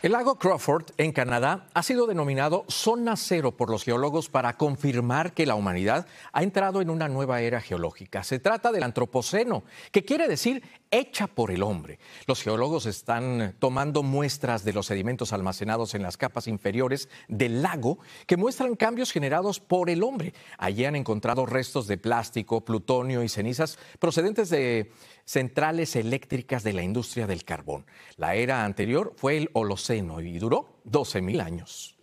El lago Crawford, en Canadá, ha sido denominado zona cero por los geólogos para confirmar que la humanidad ha entrado en una nueva era geológica. Se trata del antropoceno, que quiere decir hecha por el hombre. Los geólogos están tomando muestras de los sedimentos almacenados en las capas inferiores del lago que muestran cambios generados por el hombre. Allí han encontrado restos de plástico, plutonio y cenizas procedentes de centrales eléctricas de la industria del carbón. La era anterior fue el Holoceno y duró 12.000 años.